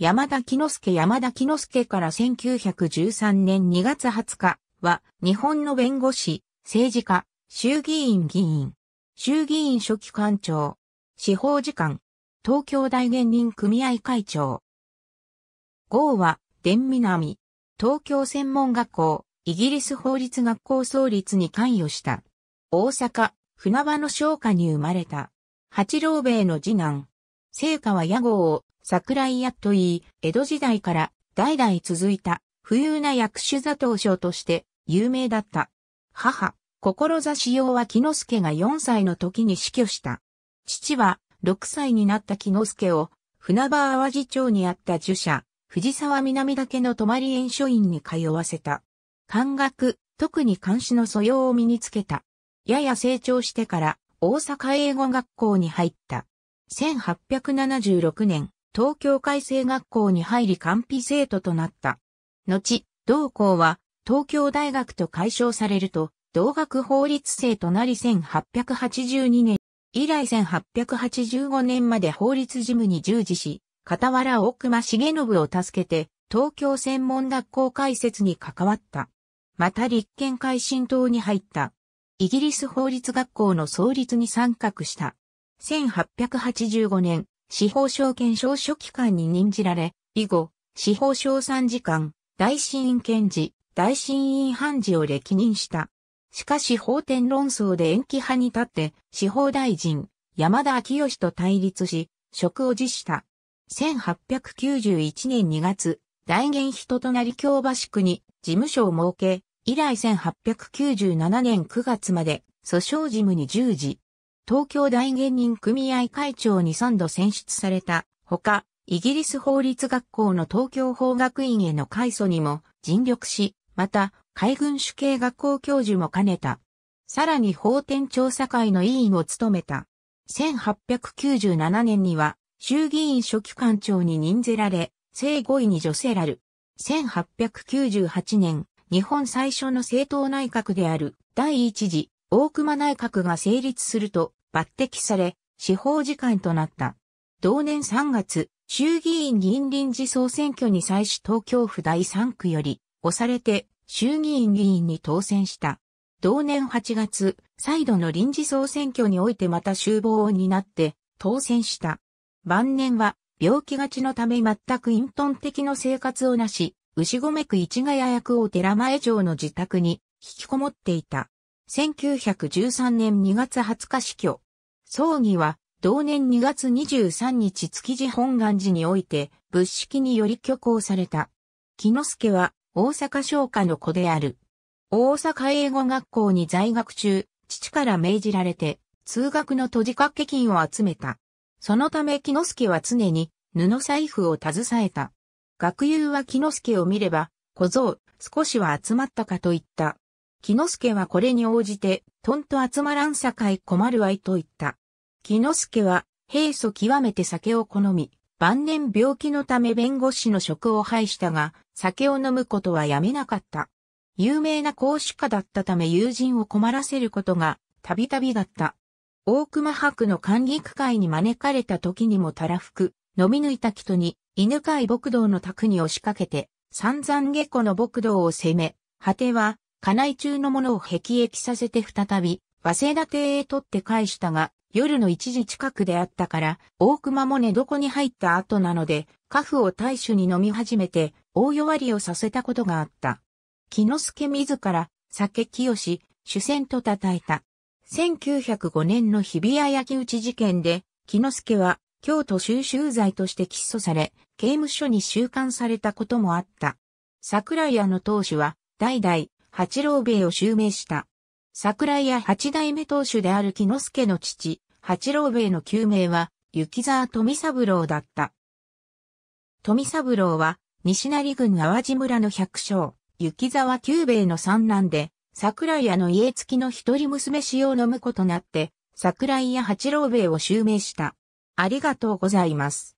山田木之助山田木之助から1913年2月20日は、日本の弁護士、政治家、衆議院議員、衆議院書記官庁、司法次官、東京大芸人組合会長。号は、伝南、東京専門学校、イギリス法律学校創立に関与した。大阪、船場の商家に生まれた。八郎兵衛の次男。聖火は屋号を桜井屋といい、江戸時代から代々続いた富裕な役種座頭賞として有名だった。母、志用は木之助が4歳の時に死去した。父は6歳になった木之助を船場淡路町にあった受者、藤沢南岳の泊まり園書院に通わせた。漢学、特に漢詩の素養を身につけた。やや成長してから大阪英語学校に入った。1876年、東京海星学校に入り完備生徒となった。後、同校は東京大学と解消されると、同学法律生となり1882年以来1885年まで法律事務に従事し、傍ら大隈重信を助けて、東京専門学校開設に関わった。また立憲改進党に入った。イギリス法律学校の創立に参画した。1885年、司法省検証書機関に任じられ、以後、司法省参事官、大審院検事、大審院判事を歴任した。しかし法典論争で延期派に立って、司法大臣、山田昭義と対立し、職を辞した。1891年2月、大元人となり京橋区に事務所を設け、以来1897年9月まで訴訟事務に従事。東京大芸人組合会長に3度選出されたほか、イギリス法律学校の東京法学院への改祖にも尽力し、また、海軍主系学校教授も兼ねた。さらに法典調査会の委員を務めた。1897年には、衆議院書記官庁に任ぜられ、正5位に女性らる。1898年、日本最初の政党内閣である第一次大熊内閣が成立すると、抜擢され、司法次官となった。同年3月、衆議院議員臨時総選挙に際し東京府第3区より押されて衆議院議員に当選した。同年8月、再度の臨時総選挙においてまた集合を担って当選した。晩年は病気がちのため全く隠遁的の生活をなし、牛込区市ヶ谷役を寺前城の自宅に引きこもっていた。1913年2月20日死去。葬儀は、同年2月23日築地本願寺において、仏式により挙行された。木之助は、大阪商家の子である。大阪英語学校に在学中、父から命じられて、通学の閉じ掛け金を集めた。そのため木之助は常に、布財布を携えた。学友は木之助を見れば、小僧、少しは集まったかと言った木之助はこれに応じて、とんと集まらんさかい困るわいと言った。木之助は、平素極めて酒を好み、晩年病気のため弁護士の職を廃したが、酒を飲むことはやめなかった。有名な講師家だったため友人を困らせることが、たびたびだった。大熊博の管理区会に招かれた時にもたらふく、飲み抜いた人に、犬飼牧道の宅に押しかけて、散々下戸の牧道を攻め、果ては、家内中のものを辟易させて再び、早稲田邸へ取って返したが、夜の一時近くであったから、大熊も寝床に入った後なので、家父を大衆に飲み始めて、大弱りをさせたことがあった。木之助自ら、酒清し、主戦と叩いた。1905年の日比谷焼き打ち事件で、木之助は、京都収集罪として起訴され、刑務所に収監されたこともあった。桜屋の当主は、代々、八郎兵衛を襲名した。桜屋八代目当主である木之助の父、八郎兵衛の旧名は、雪沢富三郎だった。富三郎は、西成郡淡路村の百姓、雪沢久兵衛の三男で、桜屋の家付きの一人娘仕様の婿となって、桜井屋八郎兵衛を襲名した。ありがとうございます。